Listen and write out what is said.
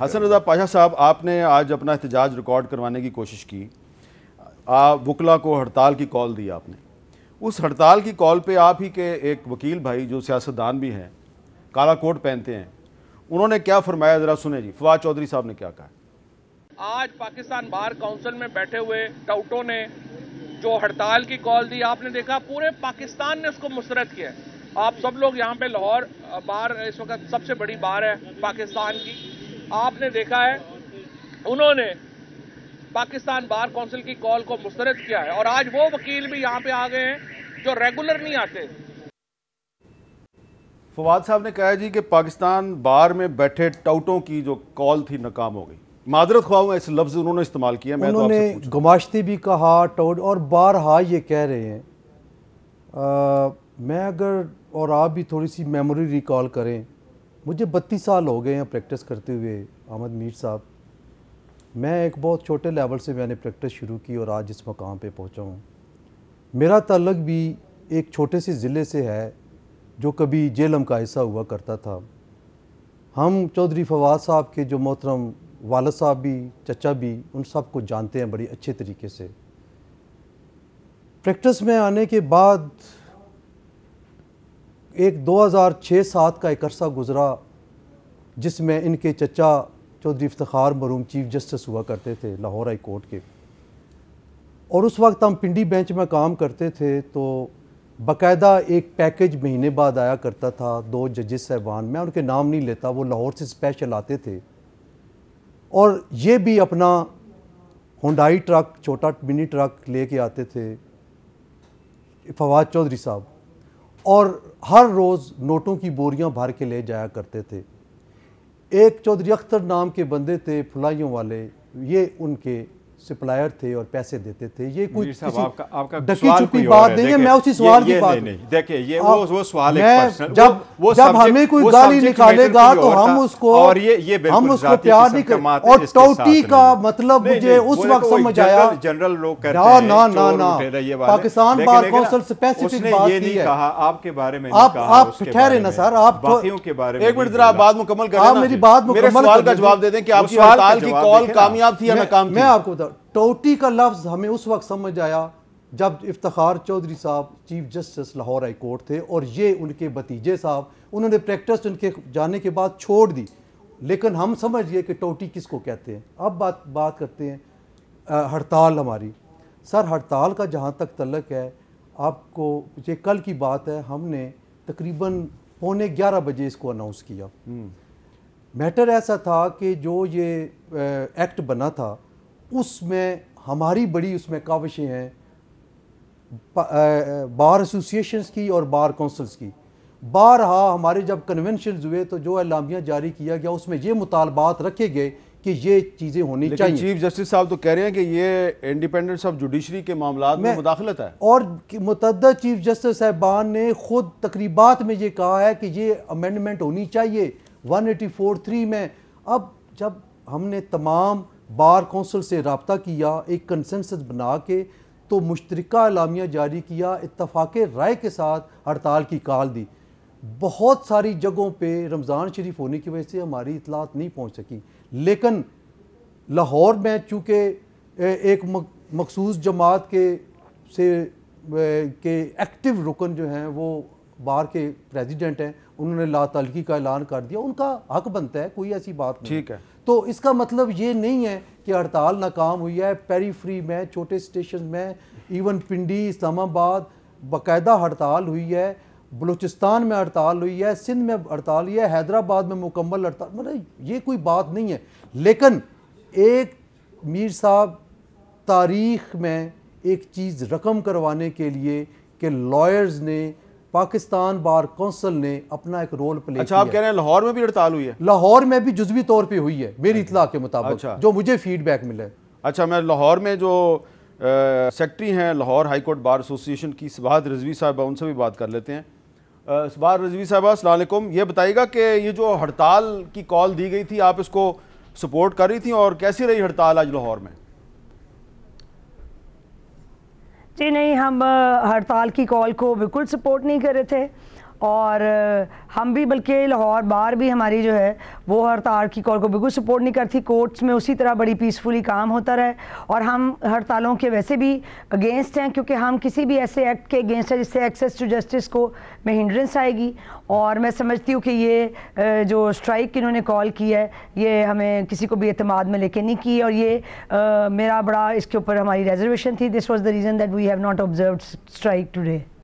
हसन रजा पाशा साहब आपने आज अपना एहतजाज रिकॉर्ड करवाने की कोशिश की आप वकला को हड़ताल की कॉल दी आपने उस हड़ताल की कॉल पे आप ही के एक वकील भाई जो सियासतदान भी हैं काला कोट पहनते हैं उन्होंने क्या फरमाया ज़रा सुने जी फवाद चौधरी साहब ने क्या कहा आज पाकिस्तान बार काउंसिल में बैठे हुए टाउटों ने जो हड़ताल की कॉल दी आपने देखा पूरे पाकिस्तान ने उसको मुस्रद किया आप सब लोग यहाँ पे लाहौर बार इस वक्त सबसे बड़ी बार है पाकिस्तान की आपने देखा है उन्होंने पाकिस्तान बार काउंसिल की कॉल को मुस्तरद किया है और आज वो वकील भी यहाँ पे आ गए हैं जो रेगुलर नहीं आते फवाद साहब ने कहा जी कि पाकिस्तान बार में बैठे टाउटों की जो कॉल थी नाकाम हो गई माजरत ख्वाह ऐसे लफ्ज़ उन्होंने इस्तेमाल किया मैं तो उन्होंने तो गुमाश्ती भी कहा टाउट और बार हा ये कह रहे हैं आ, मैं अगर और आप भी थोड़ी सी मेमोरी रिकॉल करें मुझे बत्तीस साल हो गए हैं प्रैक्टिस करते हुए अहमद मीर साहब मैं एक बहुत छोटे लेवल से मैंने प्रैक्टिस शुरू की और आज इस मकाम पे पहुंचा हूं मेरा तल्लक भी एक छोटे से ज़िले से है जो कभी जेलम का हिस्सा हुआ करता था हम चौधरी फवाद साहब के जो मोहतरम वाल साहब भी चचा भी उन सब को जानते हैं बड़ी अच्छे तरीके से प्रैक्टिस में आने के बाद एक 2006 हज़ार का एक अरसा गुज़रा जिसमें इनके चचा चौधरी इफ्तार मरूम चीफ जस्टिस हुआ करते थे लाहौर हाई कोर्ट के और उस वक्त हम पिंडी बेंच में काम करते थे तो बकायदा एक पैकेज महीने बाद आया करता था दो जजेस साहबान मैं उनके नाम नहीं लेता वो लाहौर से स्पेशल आते थे और ये भी अपना होंडाई ट्रक छोटा मिनी ट्रक लेके आते थे फवाद चौधरी साहब और हर रोज़ नोटों की बोरियां भर के ले जाया करते थे एक चौधरी अख्तर नाम के बंदे थे फुलाइयों वाले ये उनके सप्लायर थे और पैसे देते थे ये कोई आपका आपका डकी छुपी बात नहीं है मैं उसी सवाल की बात देखिए ये वो वो सवाल है जब वो जब हमें कोई गाली निकालेगा तो हम उसको और ये ये हम उसको प्यार नहीं कर और टोटी का मतलब मुझे उस वक्त समझ आया जनरल लोग हैं ना ना ना पाकिस्तान बार कौंसल से स्पेसिफिक बात ये नहीं कहा आपके बारे में आप आप ठहरे ना सर आप तो- बाकियों के बारे में एक मिनट जरा बात मुकम्मल करें आप मेरी बात मुकम्मल का जवाब दे दें कि आपकी हड़ताल की कॉल कामयाब थी या नाकाम मैं आपको टोटी का लफ्ज़ हमें उस वक्त समझ आया जब इफ्तार चौधरी साहब chief justice Lahore high court थे और ये उनके भतीजे साहब उन्होंने प्रैक्टिस उनके जाने के बाद छोड़ दी लेकिन हम समझ गए कि टोटी किसको कहते हैं अब बात बात करते हैं हड़ताल हमारी सर हड़ताल का जहाँ तक तलक है आपको ये कल की बात है हमने तकरीबन पौने ग्यारह बजे इसको अनाउंस किया हम्म। मैटर ऐसा था कि जो ये एक्ट बना था उसमें हमारी बड़ी उसमें काविशें हैं बार एसोसिएशंस की और बार काउंसिल्स की बारहा हमारे जब कन्वेंशन हुए तो जो एलामिया जारी किया गया उसमें ये मुतालबात रखे गए कि ये चीज़ें होनी चाहिए चीफ जस्टिस साहब तो कह रहे हैं कि ये इंडिपेंडेंस ऑफ जुडिशरी के मामला में मुदाखलत है और मुतद चीफ जस्टिस साहबान ने खुद तकरीबात में ये कहा है कि ये अमेंडमेंट होनी चाहिए वन एटी फोर थ्री में अब जब हमने तमाम बार कौंसिल से रबता किया एक कंसेंसस बना के तो मुश्तरका अलामिया जारी किया इतफाक़ राय के साथ हड़ताल की काल दी बहुत सारी जगहों पर रमज़ान शरीफ होने की वजह से हमारी इतलात नहीं पहुँच सकी लेकिन लाहौर में चूँकि एक मखसूस जमात के से के एक्टिव रुकन जो हैं वो बाहर के प्रेसिडेंट हैं उन्होंने ला तलकी का ऐलान कर दिया उनका हक बनता है कोई ऐसी बात नहीं ठीक है तो इसका मतलब ये नहीं है कि हड़ताल नाकाम हुई है पेरीफ्री में छोटे स्टेशन में इवन पिंडी इस्लामाबाद बाकायदा हड़ताल हुई है बलूचिस्तान में हड़ताल हुई है सिंध में हड़ताल हुई है हैदराबाद में मुकम्मल हड़ताल मतलब ये कोई बात नहीं है लेकिन एक मीर साहब तारीख में एक चीज़ रकम करवाने के लिए कि लॉयर्स ने पाकिस्तान बार कौंसिल ने अपना एक रोल प्ले अच्छा आप कह रहे हैं लाहौर में भी हड़ताल हुई है लाहौर में भी जुजवी तौर पे हुई है मेरी अच्छा। इतला के मुताबिक अच्छा। जो मुझे फीडबैक मिला है अच्छा मैं लाहौर में जो सेक्रेटरी हैं Lahore high court bar association की सुबहत रजवी साहबा उनसे भी बात कर लेते हैं सुबह रजवी साहबा असलकुम ये बताइएगा कि ये जो हड़ताल की कॉल दी गई थी आप इसको सपोर्ट कर रही थी और कैसी रही हड़ताल आज लाहौर में जी नहीं हम हड़ताल की कॉल को बिल्कुल सपोर्ट नहीं कर रहे थे और हम भी बल्कि लाहौर बार भी हमारी जो है वो हड़ताल की कॉल को बिल्कुल सपोर्ट नहीं करती कोर्ट्स में उसी तरह बड़ी पीसफुली काम होता रहे और हम हड़तालों के वैसे भी अगेंस्ट हैं क्योंकि हम किसी भी ऐसे एक्ट के अगेंस्ट हैं जिससे एक्सेस टू जस्टिस को में हिंड्रेंस आएगी और मैं समझती हूँ कि ये जो स्ट्राइक इन्होंने कॉल की है ये हमें किसी को भी अतमाद में लेके नहीं की और ये आ, मेरा बड़ा इसके ऊपर हमारी रिजर्वेशन थी this was the reason that we have not observe strike today